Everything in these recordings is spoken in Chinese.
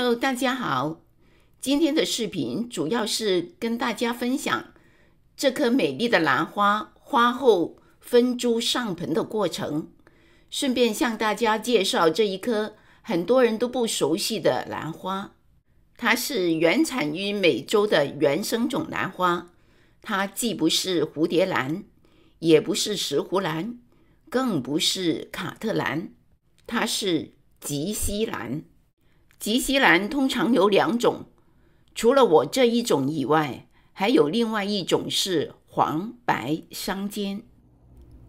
Hello，大家好。今天的视频主要是跟大家分享这棵美丽的兰花花后分株上盆的过程，顺便向大家介绍这一棵很多人都不熟悉的兰花。它是原产于美洲的原生种兰花，它既不是蝴蝶兰，也不是石斛兰，更不是卡特兰，它是吉西兰。吉西兰通常有两种，除了我这一种以外，还有另外一种是黄白相间。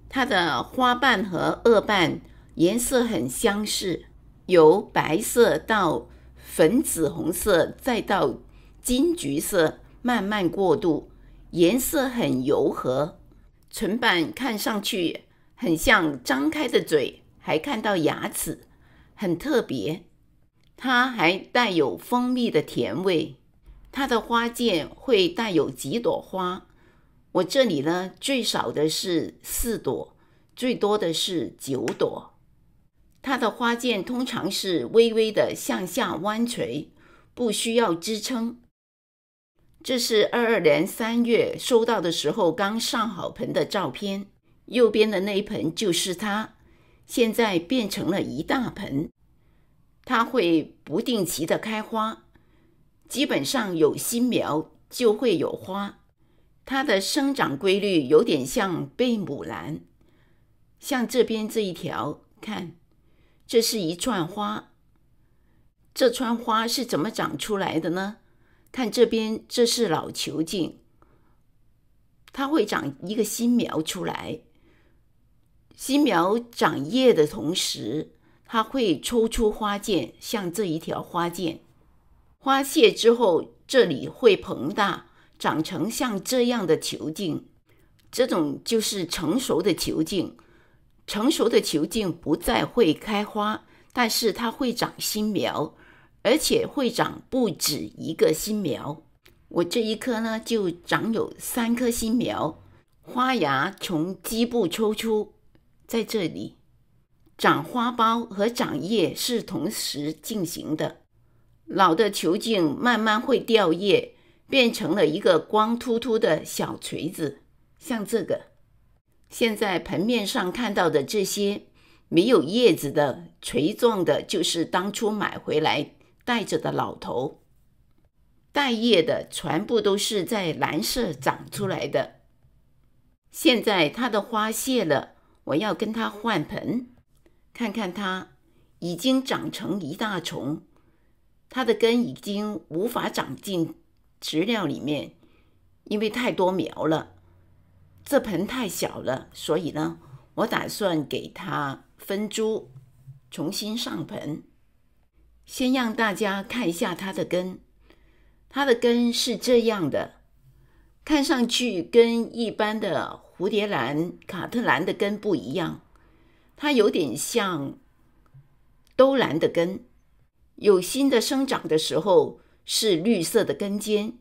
它的花瓣和萼瓣颜色很相似，由白色到粉紫红色再到金橘色慢慢过渡，颜色很柔和。唇瓣看上去很像张开的嘴，还看到牙齿，很特别。它还带有蜂蜜的甜味，它的花剑会带有几朵花，我这里呢最少的是四朵，最多的是九朵。它的花剑通常是微微的向下弯垂，不需要支撑。这是二二年三月收到的时候刚上好盆的照片，右边的那一盆就是它，现在变成了一大盆。它会不定期的开花，基本上有新苗就会有花。它的生长规律有点像贝母兰，像这边这一条，看，这是一串花。这串花是怎么长出来的呢？看这边，这是老球茎，它会长一个新苗出来。新苗长叶的同时。它会抽出花剑，像这一条花剑。花谢之后，这里会膨大，长成像这样的球茎。这种就是成熟的球茎。成熟的球茎不再会开花，但是它会长新苗，而且会长不止一个新苗。我这一棵呢，就长有三颗新苗，花芽从基部抽出，在这里。长花苞和长叶是同时进行的。老的球茎慢慢会掉叶，变成了一个光秃秃的小锤子，像这个。现在盆面上看到的这些没有叶子的锤状的，就是当初买回来带着的老头。带叶的全部都是在蓝色长出来的。现在它的花谢了，我要跟它换盆。看看它已经长成一大丛，它的根已经无法长进植料里面，因为太多苗了，这盆太小了，所以呢，我打算给它分株，重新上盆。先让大家看一下它的根，它的根是这样的，看上去跟一般的蝴蝶兰、卡特兰的根不一样。它有点像兜兰的根，有新的生长的时候是绿色的根尖，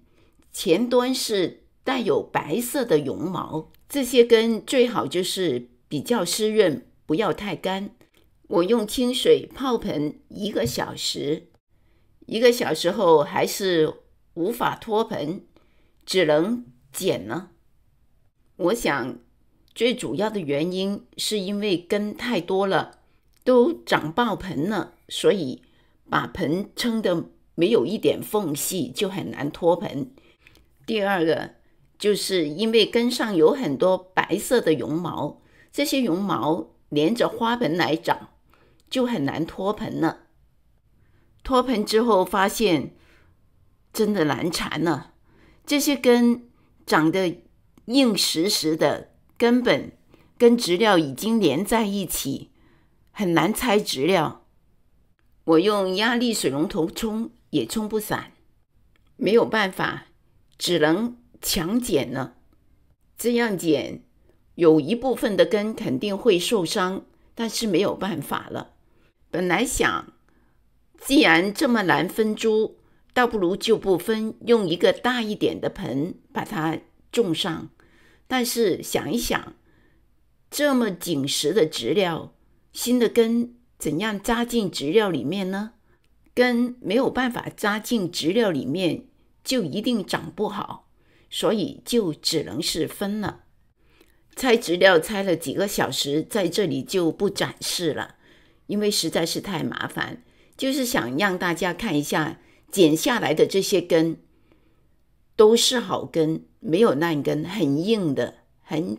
前端是带有白色的绒毛。这些根最好就是比较湿润，不要太干。我用清水泡盆一个小时，一个小时后还是无法脱盆，只能剪了。我想。最主要的原因是因为根太多了，都长爆盆了，所以把盆撑得没有一点缝隙，就很难脱盆。第二个，就是因为根上有很多白色的绒毛，这些绒毛连着花盆来长，就很难脱盆了。脱盆之后发现真的难缠了，这些根长得硬实实的。根本跟植料已经连在一起，很难拆植料。我用压力水龙头冲也冲不散，没有办法，只能强剪了。这样剪，有一部分的根肯定会受伤，但是没有办法了。本来想，既然这么难分株，倒不如就不分，用一个大一点的盆把它种上。但是想一想，这么紧实的植料，新的根怎样扎进植料里面呢？根没有办法扎进植料里面，就一定长不好，所以就只能是分了。拆植料拆了几个小时，在这里就不展示了，因为实在是太麻烦。就是想让大家看一下，剪下来的这些根都是好根。没有烂根，很硬的，很，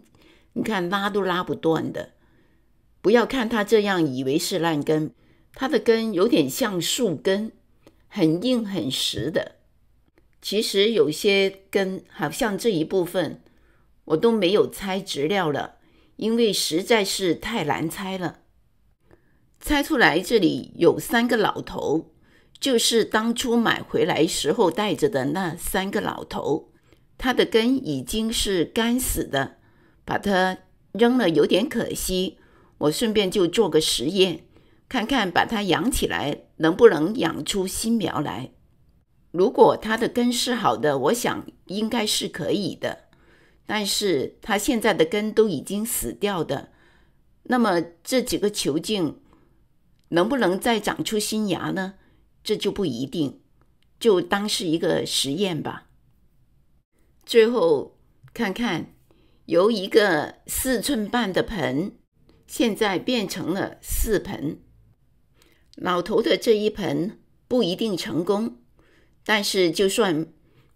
你看拉都拉不断的。不要看它这样，以为是烂根，它的根有点像树根，很硬很实的。其实有些根，好像这一部分我都没有拆植料了，因为实在是太难拆了。拆出来这里有三个老头，就是当初买回来时候带着的那三个老头。它的根已经是干死的，把它扔了有点可惜。我顺便就做个实验，看看把它养起来能不能养出新苗来。如果它的根是好的，我想应该是可以的。但是它现在的根都已经死掉的，那么这几个球茎能不能再长出新芽呢？这就不一定。就当是一个实验吧。最后看看，由一个四寸半的盆，现在变成了四盆。老头的这一盆不一定成功，但是就算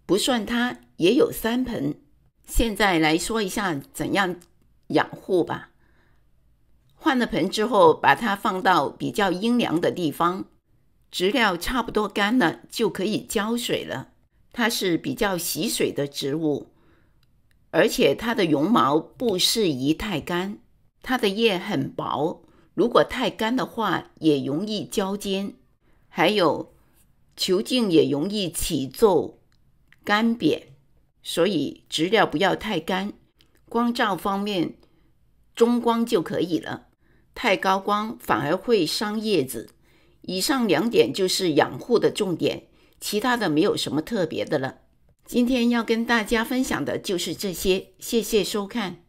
不算它，也有三盆。现在来说一下怎样养护吧。换了盆之后，把它放到比较阴凉的地方，植料差不多干了，就可以浇水了。它是比较喜水的植物，而且它的绒毛不适宜太干，它的叶很薄，如果太干的话也容易焦尖，还有球茎也容易起皱、干瘪，所以植料不要太干。光照方面，中光就可以了，太高光反而会伤叶子。以上两点就是养护的重点。其他的没有什么特别的了。今天要跟大家分享的就是这些，谢谢收看。